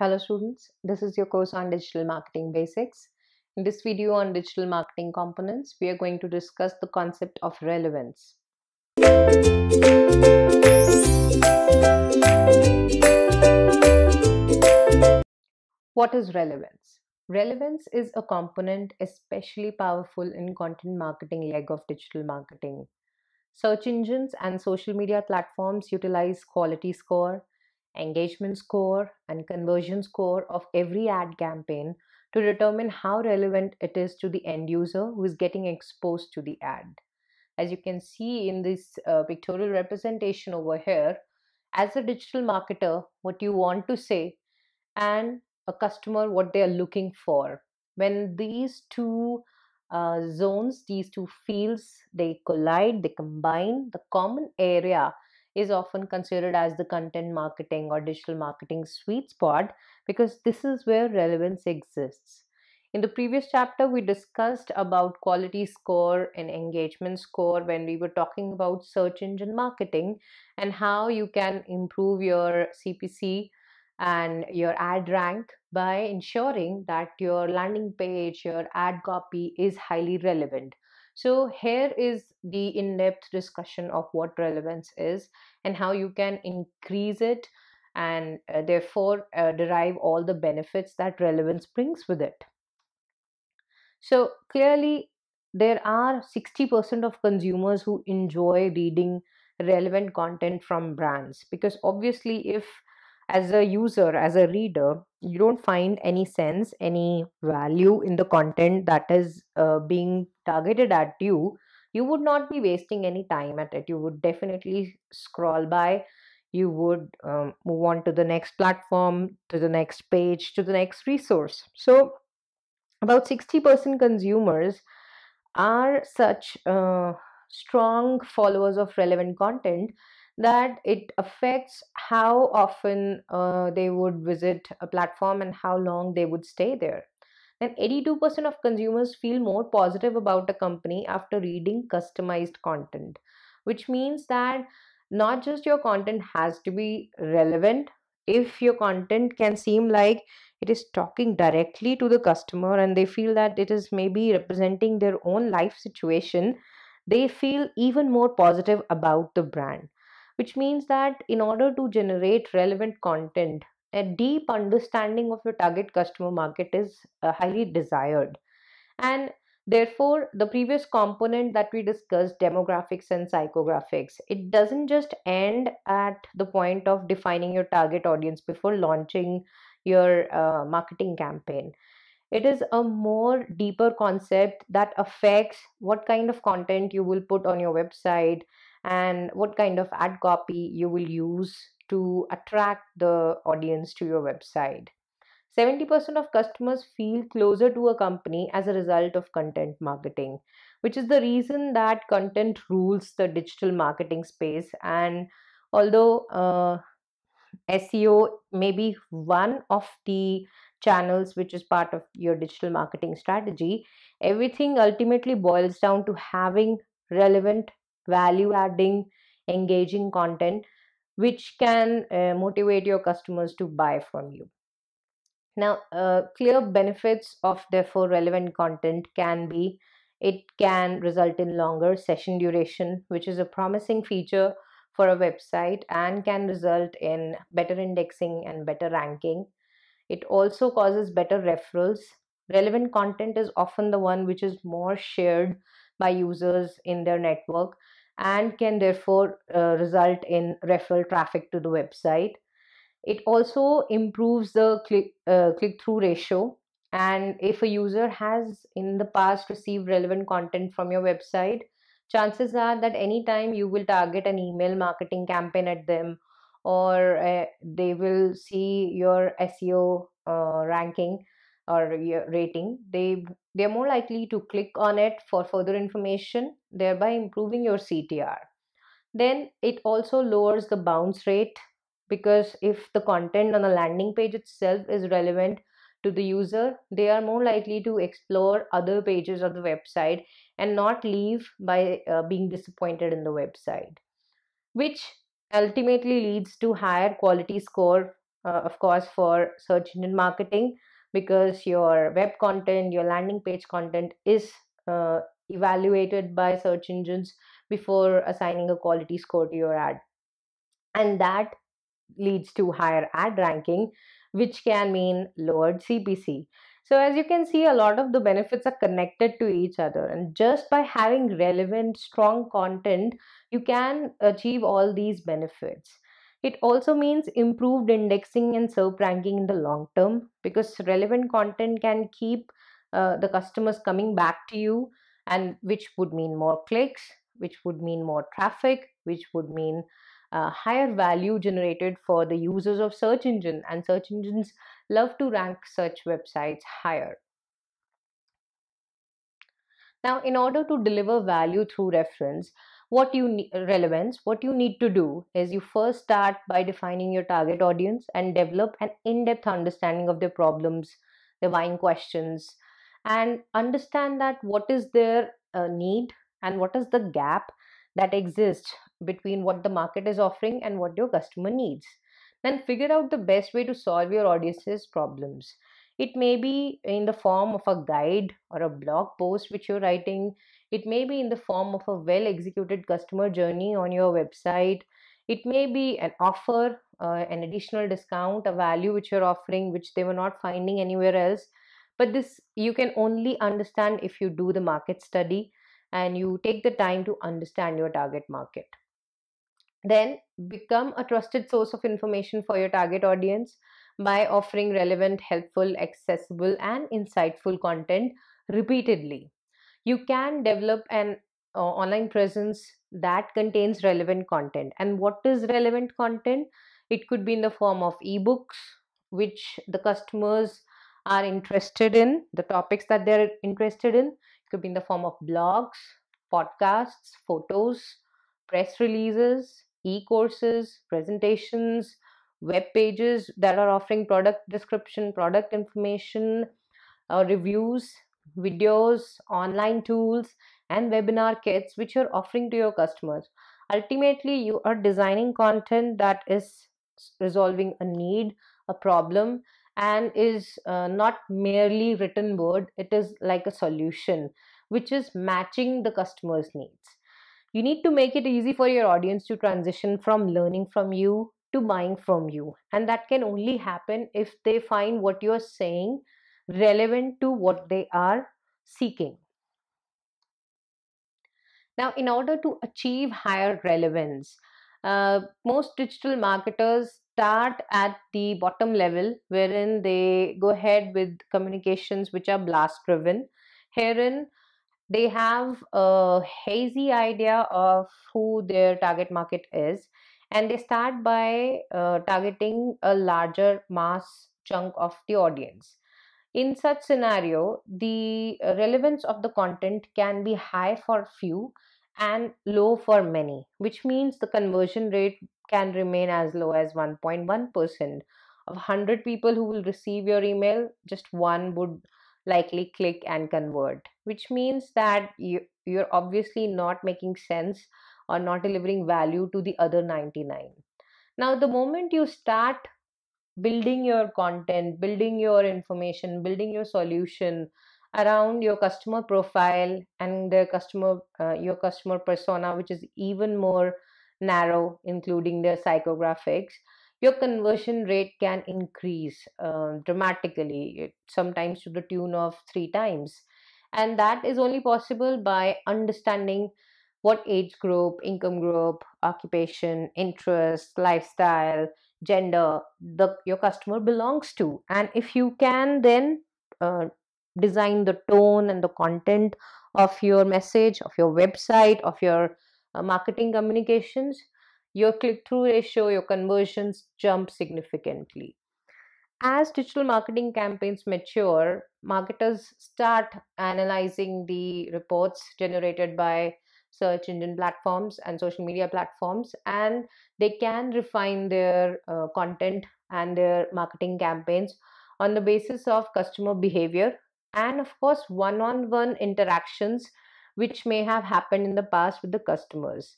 Hello students, this is your course on digital marketing basics. In this video on digital marketing components, we are going to discuss the concept of relevance. What is relevance? Relevance is a component especially powerful in content marketing leg of digital marketing. Search engines and social media platforms utilize quality score, engagement score, and conversion score of every ad campaign to determine how relevant it is to the end user who is getting exposed to the ad. As you can see in this uh, pictorial representation over here, as a digital marketer, what you want to say and a customer what they are looking for. When these two uh, zones, these two fields, they collide, they combine, the common area is often considered as the content marketing or digital marketing sweet spot because this is where relevance exists. In the previous chapter, we discussed about quality score and engagement score when we were talking about search engine marketing and how you can improve your CPC and your ad rank by ensuring that your landing page, your ad copy is highly relevant. So, here is the in depth discussion of what relevance is and how you can increase it and uh, therefore uh, derive all the benefits that relevance brings with it. So, clearly, there are 60% of consumers who enjoy reading relevant content from brands because obviously, if as a user, as a reader, you don't find any sense any value in the content that is uh, being targeted at you you would not be wasting any time at it you would definitely scroll by you would um, move on to the next platform to the next page to the next resource so about 60% consumers are such uh, strong followers of relevant content that it affects how often uh, they would visit a platform and how long they would stay there. Then 82% of consumers feel more positive about a company after reading customized content, which means that not just your content has to be relevant, if your content can seem like it is talking directly to the customer and they feel that it is maybe representing their own life situation, they feel even more positive about the brand which means that in order to generate relevant content, a deep understanding of your target customer market is uh, highly desired. And therefore, the previous component that we discussed, demographics and psychographics, it doesn't just end at the point of defining your target audience before launching your uh, marketing campaign it is a more deeper concept that affects what kind of content you will put on your website and what kind of ad copy you will use to attract the audience to your website. 70% of customers feel closer to a company as a result of content marketing, which is the reason that content rules the digital marketing space. And although uh, SEO may be one of the channels which is part of your digital marketing strategy, everything ultimately boils down to having relevant value adding, engaging content, which can uh, motivate your customers to buy from you. Now, uh, clear benefits of therefore relevant content can be it can result in longer session duration, which is a promising feature for a website and can result in better indexing and better ranking. It also causes better referrals. Relevant content is often the one which is more shared by users in their network and can therefore uh, result in referral traffic to the website. It also improves the click, uh, click-through ratio and if a user has in the past received relevant content from your website, chances are that anytime you will target an email marketing campaign at them or uh, they will see your SEO uh, ranking or your rating, they they're more likely to click on it for further information, thereby improving your CTR. Then it also lowers the bounce rate because if the content on the landing page itself is relevant to the user, they are more likely to explore other pages of the website and not leave by uh, being disappointed in the website, which ultimately leads to higher quality score, uh, of course, for search engine marketing because your web content, your landing page content is uh, evaluated by search engines before assigning a quality score to your ad. And that leads to higher ad ranking, which can mean lowered CPC. So, as you can see, a lot of the benefits are connected to each other. And just by having relevant, strong content, you can achieve all these benefits. It also means improved indexing and SERP ranking in the long term because relevant content can keep uh, the customers coming back to you and which would mean more clicks, which would mean more traffic, which would mean uh, higher value generated for the users of search engine and search engines love to rank search websites higher. Now, in order to deliver value through reference, what you need relevance what you need to do is you first start by defining your target audience and develop an in-depth understanding of their problems their buying questions and understand that what is their uh, need and what is the gap that exists between what the market is offering and what your customer needs then figure out the best way to solve your audience's problems it may be in the form of a guide or a blog post which you're writing it may be in the form of a well executed customer journey on your website. It may be an offer, uh, an additional discount, a value which you're offering, which they were not finding anywhere else. But this you can only understand if you do the market study and you take the time to understand your target market. Then become a trusted source of information for your target audience by offering relevant, helpful, accessible, and insightful content repeatedly you can develop an uh, online presence that contains relevant content and what is relevant content it could be in the form of ebooks which the customers are interested in the topics that they're interested in it could be in the form of blogs podcasts photos press releases e-courses presentations web pages that are offering product description product information uh, reviews videos, online tools, and webinar kits which you're offering to your customers. Ultimately, you are designing content that is resolving a need, a problem, and is uh, not merely written word, it is like a solution which is matching the customer's needs. You need to make it easy for your audience to transition from learning from you to buying from you, and that can only happen if they find what you're saying relevant to what they are seeking. Now, in order to achieve higher relevance, uh, most digital marketers start at the bottom level, wherein they go ahead with communications which are blast driven. Herein, they have a hazy idea of who their target market is, and they start by uh, targeting a larger mass chunk of the audience. In such scenario, the uh, relevance of the content can be high for few and low for many, which means the conversion rate can remain as low as 1.1%. Of 100 people who will receive your email, just one would likely click and convert, which means that you, you're obviously not making sense or not delivering value to the other 99. Now, the moment you start building your content building your information building your solution around your customer profile and the customer uh, your customer persona which is even more narrow including their psychographics your conversion rate can increase uh, dramatically sometimes to the tune of three times and that is only possible by understanding what age group income group occupation interest, lifestyle gender the your customer belongs to and if you can then uh, design the tone and the content of your message of your website of your uh, marketing communications your click through ratio your conversions jump significantly as digital marketing campaigns mature marketers start analyzing the reports generated by search engine platforms and social media platforms and they can refine their uh, content and their marketing campaigns on the basis of customer behavior and of course one on one interactions which may have happened in the past with the customers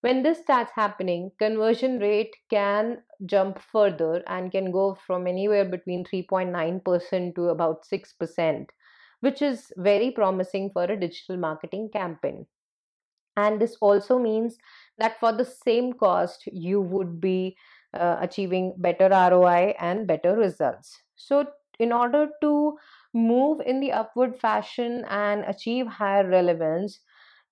when this starts happening conversion rate can jump further and can go from anywhere between 3.9% to about 6% which is very promising for a digital marketing campaign and this also means that for the same cost, you would be uh, achieving better ROI and better results. So, in order to move in the upward fashion and achieve higher relevance,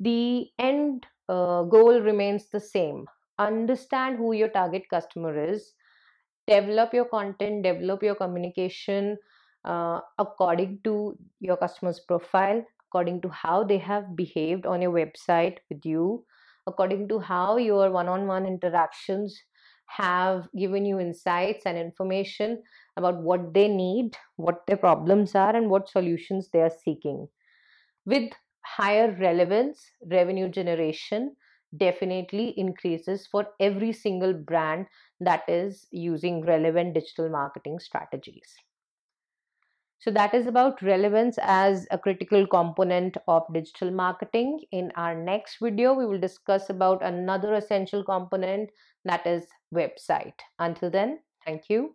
the end uh, goal remains the same. Understand who your target customer is, develop your content, develop your communication uh, according to your customer's profile, according to how they have behaved on your website with you, according to how your one on one interactions have given you insights and information about what they need, what their problems are, and what solutions they are seeking. With higher relevance, revenue generation definitely increases for every single brand that is using relevant digital marketing strategies. So that is about relevance as a critical component of digital marketing. In our next video, we will discuss about another essential component that is website. Until then, thank you.